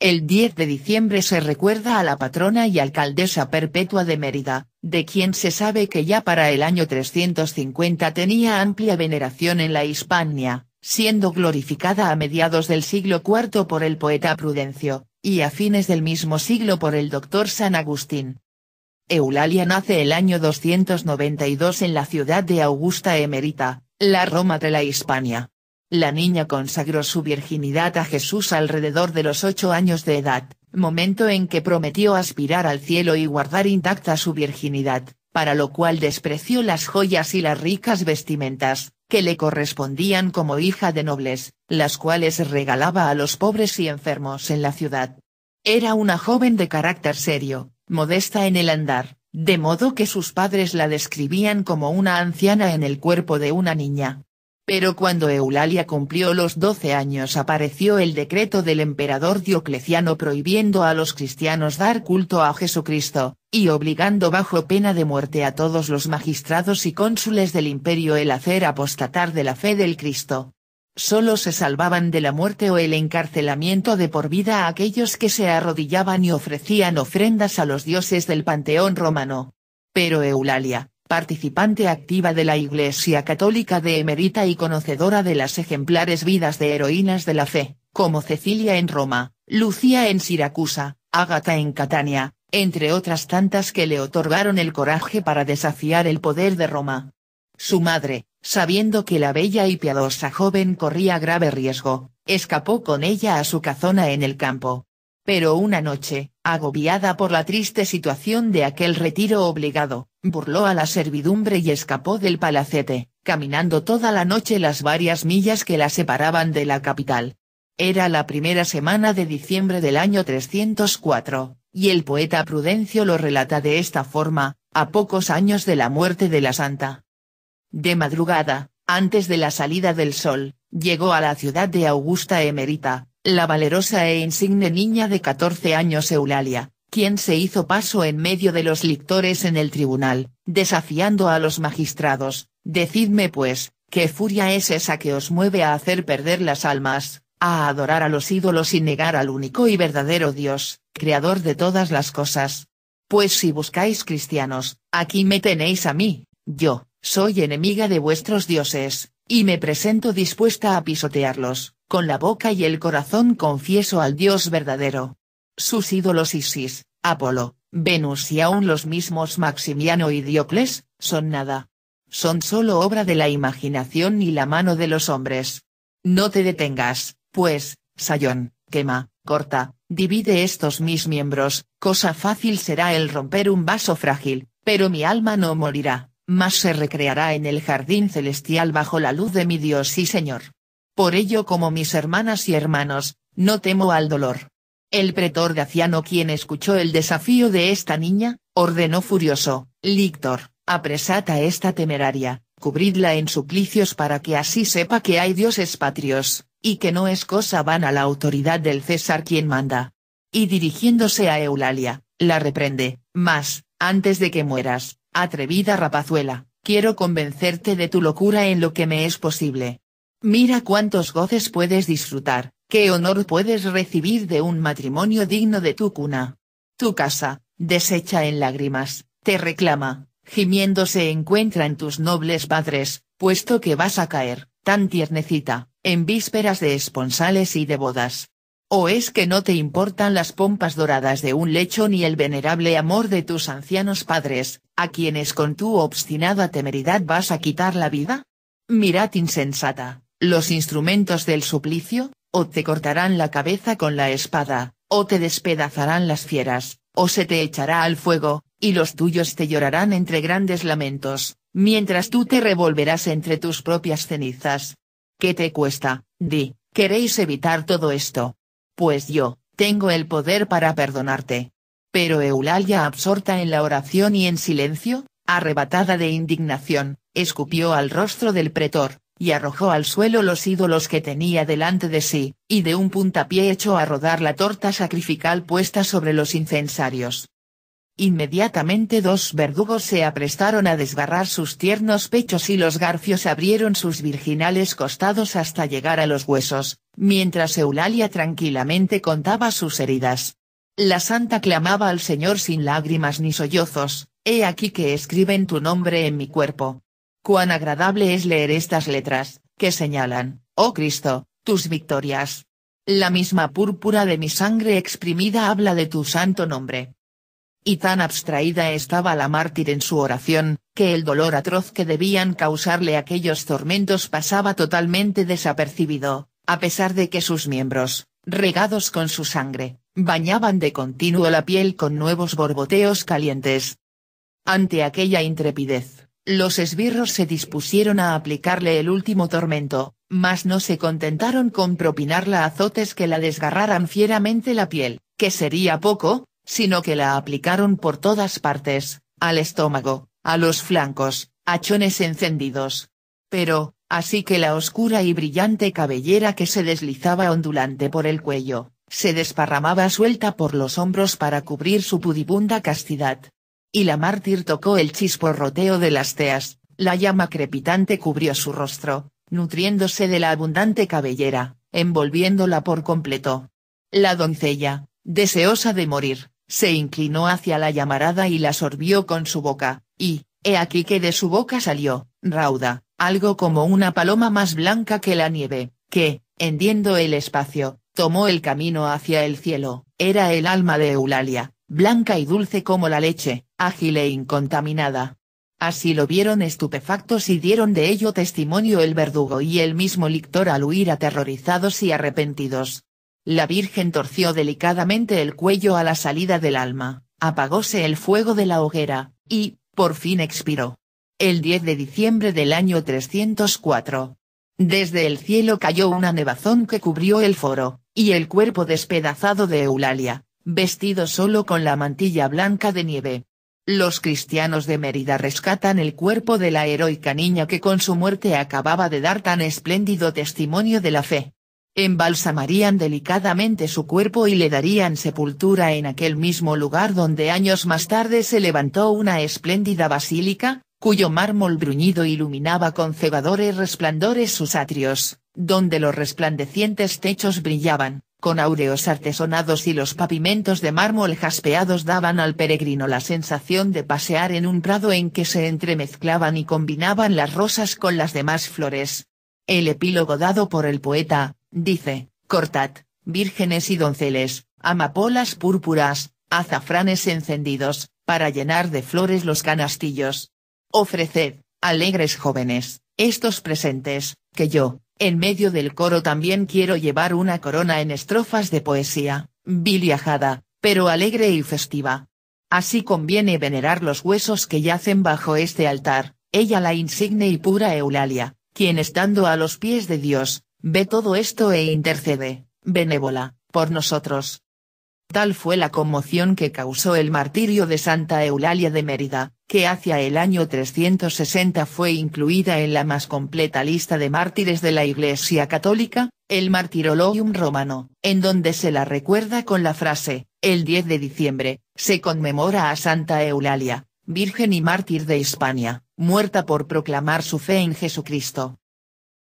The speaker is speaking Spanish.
El 10 de diciembre se recuerda a la patrona y alcaldesa perpetua de Mérida, de quien se sabe que ya para el año 350 tenía amplia veneración en la Hispania, siendo glorificada a mediados del siglo IV por el poeta Prudencio, y a fines del mismo siglo por el doctor San Agustín. Eulalia nace el año 292 en la ciudad de Augusta Emerita, la Roma de la Hispania. La niña consagró su virginidad a Jesús alrededor de los ocho años de edad, momento en que prometió aspirar al cielo y guardar intacta su virginidad, para lo cual despreció las joyas y las ricas vestimentas, que le correspondían como hija de nobles, las cuales regalaba a los pobres y enfermos en la ciudad. Era una joven de carácter serio, modesta en el andar, de modo que sus padres la describían como una anciana en el cuerpo de una niña, pero cuando Eulalia cumplió los 12 años apareció el decreto del emperador Diocleciano prohibiendo a los cristianos dar culto a Jesucristo, y obligando bajo pena de muerte a todos los magistrados y cónsules del imperio el hacer apostatar de la fe del Cristo. Solo se salvaban de la muerte o el encarcelamiento de por vida a aquellos que se arrodillaban y ofrecían ofrendas a los dioses del panteón romano. Pero Eulalia, participante activa de la Iglesia Católica de Emerita y conocedora de las ejemplares vidas de heroínas de la fe, como Cecilia en Roma, Lucía en Siracusa, Ágata en Catania, entre otras tantas que le otorgaron el coraje para desafiar el poder de Roma. Su madre, sabiendo que la bella y piadosa joven corría grave riesgo, escapó con ella a su cazona en el campo, pero una noche, agobiada por la triste situación de aquel retiro obligado, burló a la servidumbre y escapó del palacete, caminando toda la noche las varias millas que la separaban de la capital. Era la primera semana de diciembre del año 304, y el poeta Prudencio lo relata de esta forma, a pocos años de la muerte de la santa. De madrugada, antes de la salida del sol, llegó a la ciudad de Augusta Emerita, la valerosa e insigne niña de 14 años Eulalia, quien se hizo paso en medio de los lictores en el tribunal, desafiando a los magistrados, decidme pues, ¿qué furia es esa que os mueve a hacer perder las almas, a adorar a los ídolos y negar al único y verdadero Dios, creador de todas las cosas? Pues si buscáis cristianos, aquí me tenéis a mí, yo, soy enemiga de vuestros dioses, y me presento dispuesta a pisotearlos, con la boca y el corazón confieso al Dios verdadero. Sus ídolos Isis, Apolo, Venus y aún los mismos Maximiano y Diocles, son nada. Son solo obra de la imaginación y la mano de los hombres. No te detengas, pues, Sayón, quema, corta, divide estos mis miembros, cosa fácil será el romper un vaso frágil, pero mi alma no morirá, más se recreará en el jardín celestial bajo la luz de mi Dios y Señor. Por ello como mis hermanas y hermanos, no temo al dolor. El pretor Aciano, quien escuchó el desafío de esta niña, ordenó furioso, Líctor, apresad a esta temeraria, cubridla en suplicios para que así sepa que hay dioses patrios, y que no es cosa vana la autoridad del César quien manda. Y dirigiéndose a Eulalia, la reprende, mas, antes de que mueras, atrevida rapazuela, quiero convencerte de tu locura en lo que me es posible. Mira cuántos goces puedes disfrutar, qué honor puedes recibir de un matrimonio digno de tu cuna. Tu casa, deshecha en lágrimas, te reclama, gimiendo se encuentra en tus nobles padres, puesto que vas a caer, tan tiernecita, en vísperas de esponsales y de bodas. ¿O es que no te importan las pompas doradas de un lecho ni el venerable amor de tus ancianos padres, a quienes con tu obstinada temeridad vas a quitar la vida? Mirad insensata, los instrumentos del suplicio, o te cortarán la cabeza con la espada, o te despedazarán las fieras, o se te echará al fuego, y los tuyos te llorarán entre grandes lamentos, mientras tú te revolverás entre tus propias cenizas. ¿Qué te cuesta, di, queréis evitar todo esto? Pues yo, tengo el poder para perdonarte. Pero Eulalia absorta en la oración y en silencio, arrebatada de indignación, escupió al rostro del pretor, y arrojó al suelo los ídolos que tenía delante de sí, y de un puntapié echó a rodar la torta sacrifical puesta sobre los incensarios. Inmediatamente dos verdugos se aprestaron a desgarrar sus tiernos pechos y los garfios abrieron sus virginales costados hasta llegar a los huesos, mientras Eulalia tranquilamente contaba sus heridas. La santa clamaba al Señor sin lágrimas ni sollozos, He aquí que escriben tu nombre en mi cuerpo, Cuán agradable es leer estas letras, que señalan, oh Cristo, tus victorias. La misma púrpura de mi sangre exprimida habla de tu santo nombre. Y tan abstraída estaba la mártir en su oración, que el dolor atroz que debían causarle aquellos tormentos pasaba totalmente desapercibido, a pesar de que sus miembros, regados con su sangre, bañaban de continuo la piel con nuevos borboteos calientes. Ante aquella intrepidez, los esbirros se dispusieron a aplicarle el último tormento, mas no se contentaron con propinarla azotes que la desgarraran fieramente la piel, que sería poco, sino que la aplicaron por todas partes, al estómago, a los flancos, hachones encendidos. Pero, así que la oscura y brillante cabellera que se deslizaba ondulante por el cuello, se desparramaba suelta por los hombros para cubrir su pudibunda castidad, y la mártir tocó el chisporroteo de las teas, la llama crepitante cubrió su rostro, nutriéndose de la abundante cabellera, envolviéndola por completo. La doncella, deseosa de morir, se inclinó hacia la llamarada y la sorbió con su boca, y, he aquí que de su boca salió, rauda, algo como una paloma más blanca que la nieve, que, hendiendo el espacio, tomó el camino hacia el cielo, era el alma de Eulalia, blanca y dulce como la leche, ágil e incontaminada. Así lo vieron estupefactos y dieron de ello testimonio el verdugo y el mismo lictor al huir aterrorizados y arrepentidos. La Virgen torció delicadamente el cuello a la salida del alma, apagóse el fuego de la hoguera, y, por fin expiró. El 10 de diciembre del año 304. Desde el cielo cayó una nevazón que cubrió el foro, y el cuerpo despedazado de Eulalia, vestido solo con la mantilla blanca de nieve. Los cristianos de Mérida rescatan el cuerpo de la heroica niña que con su muerte acababa de dar tan espléndido testimonio de la fe. Embalsamarían delicadamente su cuerpo y le darían sepultura en aquel mismo lugar donde años más tarde se levantó una espléndida basílica, cuyo mármol bruñido iluminaba con cebadores resplandores sus atrios, donde los resplandecientes techos brillaban con áureos artesonados y los pavimentos de mármol jaspeados daban al peregrino la sensación de pasear en un prado en que se entremezclaban y combinaban las rosas con las demás flores. El epílogo dado por el poeta, dice, cortad, vírgenes y donceles, amapolas púrpuras, azafranes encendidos, para llenar de flores los canastillos. Ofreced, alegres jóvenes, estos presentes, que yo, en medio del coro también quiero llevar una corona en estrofas de poesía, biliajada, pero alegre y festiva. Así conviene venerar los huesos que yacen bajo este altar, ella la insigne y pura Eulalia, quien estando a los pies de Dios, ve todo esto e intercede, benévola, por nosotros. Tal fue la conmoción que causó el martirio de Santa Eulalia de Mérida, que hacia el año 360 fue incluida en la más completa lista de mártires de la Iglesia Católica, el Martirologium Romano, en donde se la recuerda con la frase, el 10 de diciembre, se conmemora a Santa Eulalia, Virgen y Mártir de Hispania, muerta por proclamar su fe en Jesucristo.